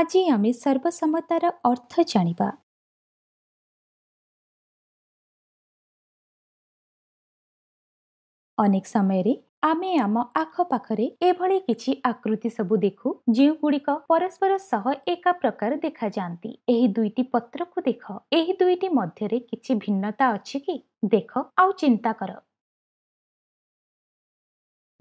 ଆଜି ଆମେ ସର୍ବସମ୍ମତାର ଅର୍ଥ ଜାଣିବା ଅନେକ ସମୟରେ ଆମେ ଆମ ଆଖପାଖରେ ଏଭଳି କିଛି ଆକୃତି ସବୁ ଦେଖୁ ଯେଉଁଗୁଡ଼ିକ ପରସ୍ପର ସହ ଏକା ପ୍ରକାର ଦେଖାଯାଆନ୍ତି ଏହି ଦୁଇଟି ପତ୍ରକୁ ଦେଖ ଏହି ଦୁଇଟି ମଧ୍ୟରେ କିଛି ଭିନ୍ନତା ଅଛି କି ଦେଖ ଆଉ ଚିନ୍ତା କର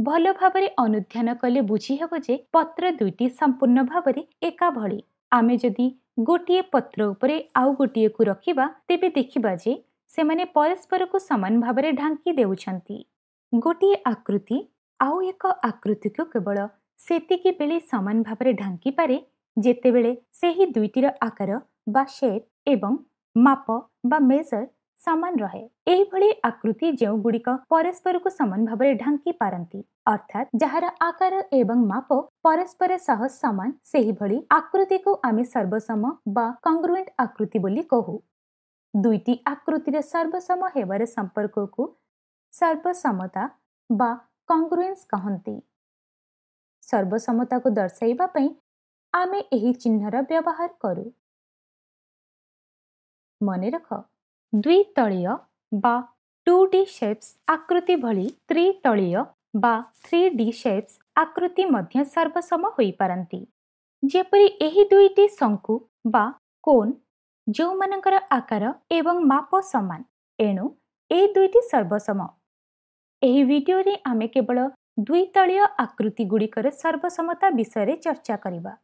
ଭଲ ଭାବରେ ଅନୁଧ୍ୟାନ କଲେ ବୁଝିହେବ ଯେ ପତ୍ର ଦୁଇଟି ସମ୍ପୂର୍ଣ୍ଣ ଭାବରେ ଏକାଭଳି ଆମେ ଯଦି ଗୋଟିଏ ପତ୍ର ଉପରେ ଆଉ ଗୋଟିଏକୁ ରଖିବା ତେବେ ଦେଖିବା ଯେ ସେମାନେ ପରସ୍ପରକୁ ସମାନ ଭାବରେ ଢାଙ୍କି ଦେଉଛନ୍ତି ଗୋଟିଏ ଆକୃତି ଆଉ ଏକ ଆକୃତିକୁ କେବଳ ସେତିକି ବେଳେ ସମାନ ଭାବରେ ଢାଙ୍କିପାରେ ଯେତେବେଳେ ସେହି ଦୁଇଟିର ଆକାର ବା ସେପ୍ ଏବଂ ମାପ ବା ମେଜର समान रहे भली आकृति परस्पर को समान अर्थात आकार एवं भावी पार एपरस्परभ आकृतिको सर्वसम्म बा आकृति बोली कहू दुईटी आकृति र सर्वसम्म हवार सम्पर्क कुरा सर्वसम्मता कहाँ सर्वसम्मताको दर्श आमे चिह्न चिन्हर व्यवहार करू गर ଦ୍ୱିତଳୀୟ ବା ଟୁ ଡି ସେପ୍ସ ଆକୃତି ଭଳି ତ୍ରିତଳୀୟ ବା ଥ୍ରୀ ଡି ସେପ୍ସ ଆକୃତି ମଧ୍ୟ ସର୍ବସମ ହୋଇପାରନ୍ତି ଯେପରି ଏହି ଦୁଇଟି ଶଙ୍କୁ ବା କୋନ୍ ଯେଉଁମାନଙ୍କର ଆକାର ଏବଂ ମାପ ସମାନ ଏଣୁ ଏହି ଦୁଇଟି ସର୍ବସମ ଏହି ଭିଡ଼ିଓରେ ଆମେ କେବଳ ଆକୃତି ଗୁଡ଼ିକର ସର୍ବସମତା ବିଷୟରେ ଚର୍ଚ୍ଚା କରିବା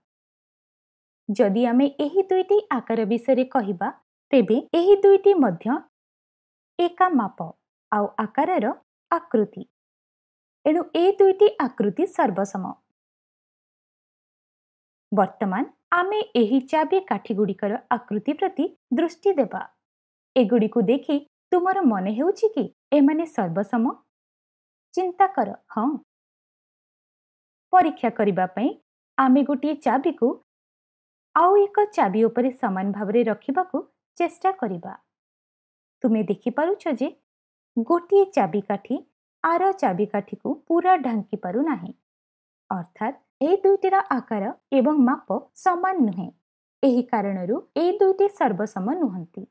ଯଦି ଆମେ ଏହି ଦୁଇଟି ଆକାର ବିଷୟରେ କହିବା ତେବେ ଏହି ଦୁଇଟି ମଧ୍ୟ ଏକା ମାପ ଆଉ ଆକାରର ଆକୃତି ଏଣୁ ଏ ଦୁଇଟି ଆକୃତି ସର୍ବସମ ବର୍ତ୍ତମାନ ଆମେ ଏହି ଚାବି କାଠିଗୁଡ଼ିକର ଆକୃତି ପ୍ରତି ଦୃଷ୍ଟି ଦେବା ଏଗୁଡ଼ିକୁ ଦେଖି ତୁମର ମନେ ହେଉଛି କି ଏମାନେ ସର୍ବସମ ଚିନ୍ତା କର ହଁ ପରୀକ୍ଷା କରିବା ପାଇଁ ଆମେ ଗୋଟିଏ ଚାବିକୁ ଆଉ ଏକ ଚାବି ଉପରେ ସମାନ ଭାବରେ ରଖିବାକୁ ଚେଷ୍ଟା କରିବା ତୁମେ ଦେଖିପାରୁଛ ଯେ ଗୋଟିଏ ଚାବିକାଠି ଆର ଚାବିକାଠିକୁ ପୁରା ଢାଙ୍କି ପାରୁନାହିଁ ଅର୍ଥାତ୍ ଏ ଦୁଇଟିର ଆକାର ଏବଂ ମାପ ସମାନ ନୁହେଁ ଏହି କାରଣରୁ ଏ ଦୁଇଟି ସର୍ବସମ ନୁହନ୍ତି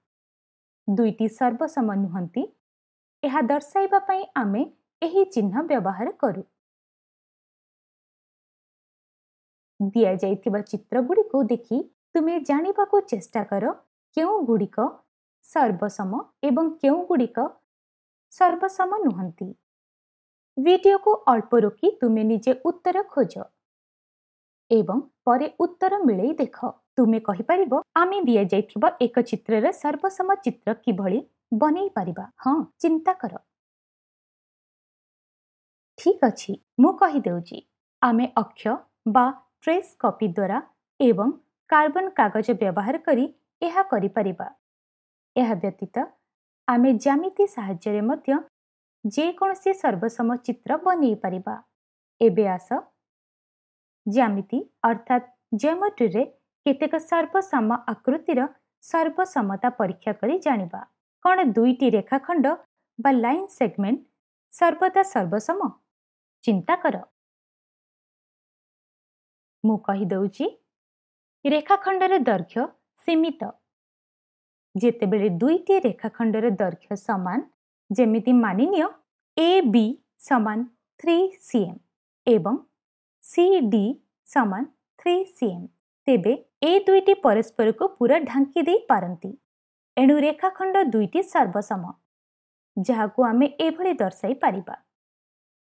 ଦୁଇଟି ସର୍ବସମ ନୁହନ୍ତି ଏହା ଦର୍ଶାଇବା ପାଇଁ ଆମେ ଏହି ଚିହ୍ନ ବ୍ୟବହାର କରୁ ଦିଆଯାଇଥିବା ଚିତ୍ରଗୁଡ଼ିକୁ ଦେଖି ତୁମେ ଜାଣିବାକୁ ଚେଷ୍ଟା କର କେଉଁଗୁଡ଼ିକ ସର୍ବସମ ଏବଂ କେଉଁଗୁଡ଼ିକ ସର୍ବସମ ନୁହନ୍ତି ଭିଡ଼ିଓକୁ ଅଳ୍ପ ରୋକି ତୁମେ ନିଜେ ଉତ୍ତର ଖୋଜ ଏବଂ ପରେ ଉତ୍ତର ମିଳେଇ ଦେଖ ତୁମେ କହିପାରିବ ଆମେ ଦିଆଯାଇଥିବା ଏକ ଚିତ୍ରର ସର୍ବସମ ଚିତ୍ର କିଭଳି ବନେଇ ପାରିବା ହଁ ଚିନ୍ତା କର ଠିକ୍ ଅଛି ମୁଁ କହିଦେଉଛି ଆମେ ଅକ୍ଷ ବା ଟ୍ରେସ୍ କପି ଦ୍ୱାରା ଏବଂ କାର୍ବନ କାଗଜ ବ୍ୟବହାର କରି ଏହା କରିପାରିବା ଏହା ବ୍ୟତୀତ ଆମେ ଜ୍ୟାମିତି ସାହାଯ୍ୟରେ ମଧ୍ୟ ଯେକୌଣସି ସର୍ବସମ ଚିତ୍ର ବନେଇ ପାରିବା ଏବେ ଆସ ଜ୍ୟାମିତି ଅର୍ଥାତ୍ ଜୟମଟ୍ରିରେ କେତେକ ସର୍ବସମ ଆକୃତିର ସର୍ବସମତା ପରୀକ୍ଷା କରି ଜାଣିବା କ'ଣ ଦୁଇଟି ରେଖାଖଣ୍ଡ ବା ଲାଇନ୍ ସେଗମେଣ୍ଟ ସର୍ବଦା ସର୍ବସମ ଚିନ୍ତା କର ମୁଁ କହିଦେଉଛି ରେଖାଖଣ୍ଡର ଦୈର୍ଘ୍ୟ ସୀମିତ ଯେତେବେଳେ ଦୁଇଟି ରେଖାଖଣ୍ଡର ଦୈର୍ଘ୍ୟ ସମାନ ଯେମିତି ମାନିନିଅ ଏ ବି ସମାନ ଥ୍ରୀ ସି ଏମ୍ ଏବଂ ସି ଡି ସମାନ ଥ୍ରୀ ସି ଏମ୍ ତେବେ ଏ ଦୁଇଟି ପରସ୍ପରକୁ ପୁରା ଢାଙ୍କି ଦେଇପାରନ୍ତି ଏଣୁ ରେଖାଖଣ୍ଡ ଦୁଇଟି ସର୍ବସମ ଯାହାକୁ ଆମେ ଏଭଳି ଦର୍ଶାଇ ପାରିବା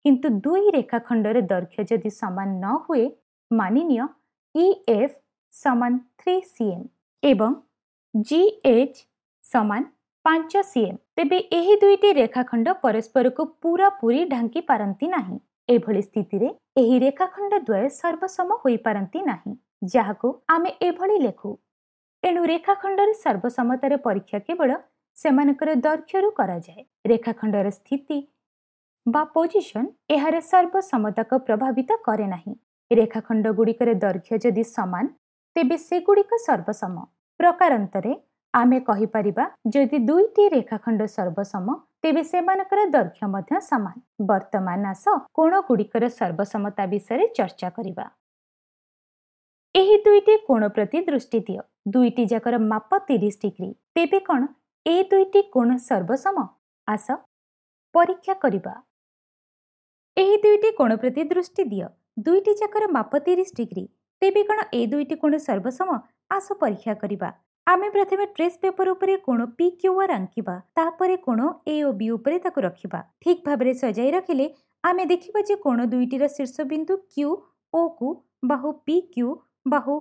କିନ୍ତୁ ଦୁଇ ରେଖାଖଣ୍ଡର ଦୈର୍ଘ୍ୟ ଯଦି ସମାନ ନ ହୁଏ ମାନିନିଅ ଇ e, ଏଫ୍ ସମାନ ଥ୍ରୀ ସି ଏମ୍ ଏବଂ ଜି ଏଚ୍ ସମାନ ପାଞ୍ଚ ସି ଏମ୍ ତେବେ ଏହି ଦୁଇଟି ରେଖାଖଣ୍ଡ ପରସ୍ପରକୁ ପୂରାପୂରି ଢାଙ୍କି ପାରନ୍ତି ନାହିଁ ଏଭଳି ସ୍ଥିତିରେ ଏହି ରେଖାଖଣ୍ଡ ଦ୍ୱୟ ସର୍ବସମ ହୋଇପାରନ୍ତି ନାହିଁ ଯାହାକୁ ଆମେ ଏଭଳି ଲେଖୁ ଏଣୁ ରେଖାଖଣ୍ଡର ସର୍ବସମତାର ପରୀକ୍ଷା କେବଳ ସେମାନଙ୍କର ଦକ୍ଷରୁ କରାଯାଏ ରେଖାଖଣ୍ଡର ସ୍ଥିତି ବା ପୋଜିସନ୍ ଏହାର ସର୍ବସମତାକୁ ପ୍ରଭାବିତ କରେ ନାହିଁ ରେଖାଖଣ୍ଡଗୁଡ଼ିକର ଦୈର୍ଘ୍ୟ ଯଦି ସମାନ ତେବେ ସେଗୁଡ଼ିକ ସର୍ବସମ୍ମ ପ୍ରକାରାନ୍ତରେ ଆମେ କହିପାରିବା ଯଦି ଦୁଇଟି ରେଖାଖଣ୍ଡ ସର୍ବସମ ତେବେ ସେମାନଙ୍କର ଦୈର୍ଘ୍ୟ ମଧ୍ୟ ସମାନ ବର୍ତ୍ତମାନ ଆସ କୋଣ ଗୁଡ଼ିକର ସର୍ବସମତା ବିଷୟରେ ଚର୍ଚ୍ଚା କରିବା ଏହି ଦୁଇଟି କୋଣ ପ୍ରତି ଦୃଷ୍ଟି ଦିଅ ଦୁଇଟି ଯାକର ମାପ ତିରିଶ ଡିଗ୍ରୀ ତେବେ କ'ଣ ଏହି ଦୁଇଟି କୋଣ ସର୍ବସମ ଆସ ପରୀକ୍ଷା କରିବା ଏହି ଦୁଇଟି କୋଣ ପ୍ରତି ଦୃଷ୍ଟି ଦିଅ ଦୁଇଟି ଯାକର ମାପ ତିରିଶ ଡିଗ୍ରୀ ତେବେ କ'ଣ ଏ ଦୁଇଟି କୋଣ ସର୍ବସମ ଆସ ପରୀକ୍ଷା କରିବା ଆମେ ପ୍ରଥମେ ଟ୍ରେସ୍ ପେପର ଉପରେ କୋଣ ପି କ୍ୟୁଆର୍ ଆଙ୍କିବା ତାପରେ କୋଣ ଏ ଓ ବି ଉପରେ ତାକୁ ରଖିବା ଠିକ୍ ଭାବରେ ସଜାଇ ରଖିଲେ ଆମେ ଦେଖିବା ଯେ କୋଣ ଦୁଇଟିର ଶୀର୍ଷବିନ୍ଦୁ କ୍ୟୁ ଓ କୁ ବାହୁ ପି କ୍ୟୁ ବାହୁ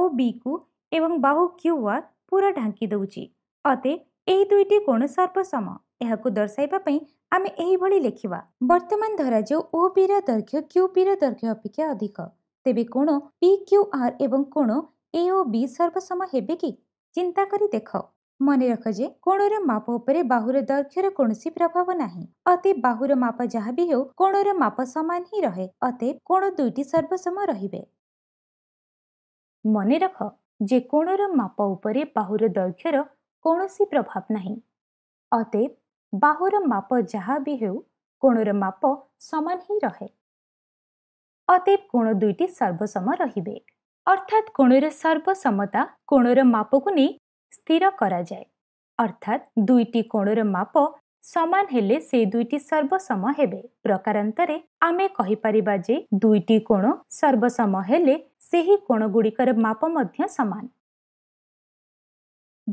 ଓ ବି କୁ ଏବଂ ବାହୁ କ୍ୟୁ ଆର୍ ପୁରା ଢାଙ୍କି ଦେଉଛି ଅତେ ଏହି ଦୁଇଟି କୋଣ ସର୍ବସମ ଏହାକୁ ଦର୍ଶାଇବା ପାଇଁ ଆମେ ଏହିଭଳି ଲେଖିବା ବର୍ତ୍ତମାନ ଧରାଯାଉ ଓ ବିର ଦୈର୍ଘ୍ୟ କ୍ୟୁ ବିର ଦୈର୍ଘ୍ୟ ଅପେକ୍ଷା ଅଧିକ ତେବେ କୋଣ ପି କ୍ୟୁ ଆର୍ ଏବଂ କୋଣ ଏ ଓ ବି ସର୍ବସମ ହେବେ କି ଚିନ୍ତା କରି ଦେଖ ମନେ ରଖ ଯେ କୋଣର ମାପ ଉପରେ ବାହୁର ଦୈର୍ଘ୍ୟର କୌଣସି ପ୍ରଭାବ ନାହିଁ ଅତି ବାହୁର ମାପ ଯାହା ବି ହେଉ କୋଣର ମାପ ସମାନ ହିଁ ରହେ ଅତେ କୋଣ ଦୁଇଟି ସର୍ବସମ ରହିବେ ମନେ ରଖ ଯେ କୋଣର ମାପ ଉପରେ ବାହୁର ଦୈର୍ଘ୍ୟର କୌଣସି ପ୍ରଭାବ ନାହିଁ ଅତେ ବାହୁର ମାପ ଯାହା ବି ହେଉ କୋଣର ମାପ ସମାନ ହିଁ ରହେ ଅତେ କୋଣ ଦୁଇଟି ସର୍ବସମ ରହିବେ ଅର୍ଥାତ୍ କୋଣର ସର୍ବସମତା କୋଣର ମାପକୁ ନେଇ ସ୍ଥିର କରାଯାଏ ଅର୍ଥାତ୍ ଦୁଇଟି କୋଣର ମାପ ସମାନ ହେଲେ ସେ ଦୁଇଟି ସର୍ବସମ ହେବେ ପ୍ରକାରାନ୍ତରେ ଆମେ କହିପାରିବା ଯେ ଦୁଇଟି କୋଣ ସର୍ବସମ ହେଲେ ସେହି କୋଣ ଗୁଡ଼ିକର ମାପ ମଧ୍ୟ ସମାନ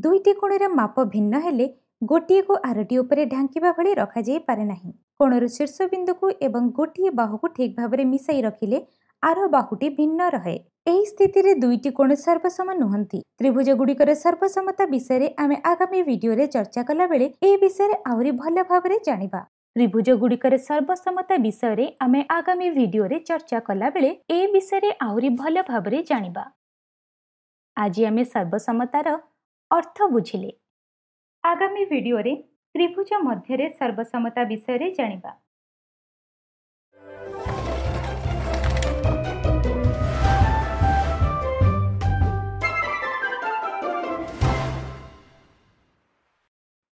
ଦୁଇଟି କୋଣର ମାପ ଭିନ୍ନ ହେଲେ ଗୋଟିଏକୁ ଆରଟି ଉପରେ ଢାଙ୍କିବା ଭଳି ରଖାଯାଇପାରେ ନାହିଁ କୋଣର ଶୀର୍ଷ ବିନ୍ଦୁକୁ ଏବଂ ଗୋଟିଏ ବାହୁକୁ ଠିକ୍ ଭାବରେ ମିଶାଇ ରଖିଲେ ଆର ବାହୁଟି ଭିନ୍ନ ରହେ ଏହି ସ୍ଥିତିରେ ଦୁଇଟି କୋଣ ସର୍ବସମ ନୁହନ୍ତି ତ୍ରିଭୁଜ ଗୁଡ଼ିକର ସର୍ବସମତା ବିଷୟରେ ଆମେ ଆଗାମୀ ଭିଡିଓରେ ଚର୍ଚ୍ଚା କଲାବେଳେ ଏ ବିଷୟରେ ଆହୁରି ଭଲ ଭାବରେ ଜାଣିବା ତ୍ରିଭୁଜ ଗୁଡ଼ିକର ସର୍ବସମତା ବିଷୟରେ ଆମେ ଆଗାମୀ ଭିଡିଓରେ ଚର୍ଚ୍ଚା କଲାବେଳେ ଏ ବିଷୟରେ ଆହୁରି ଭଲ ଭାବରେ ଜାଣିବା ଆଜି ଆମେ ସର୍ବସମତାର ଅର୍ଥ ବୁଝିଲେ ଆଗାମୀ ଭିଡିଓରେ ତ୍ରିଭୁଜ ମଧ୍ୟରେ ସର୍ବସମତା ବିଷୟରେ ଜାଣିବା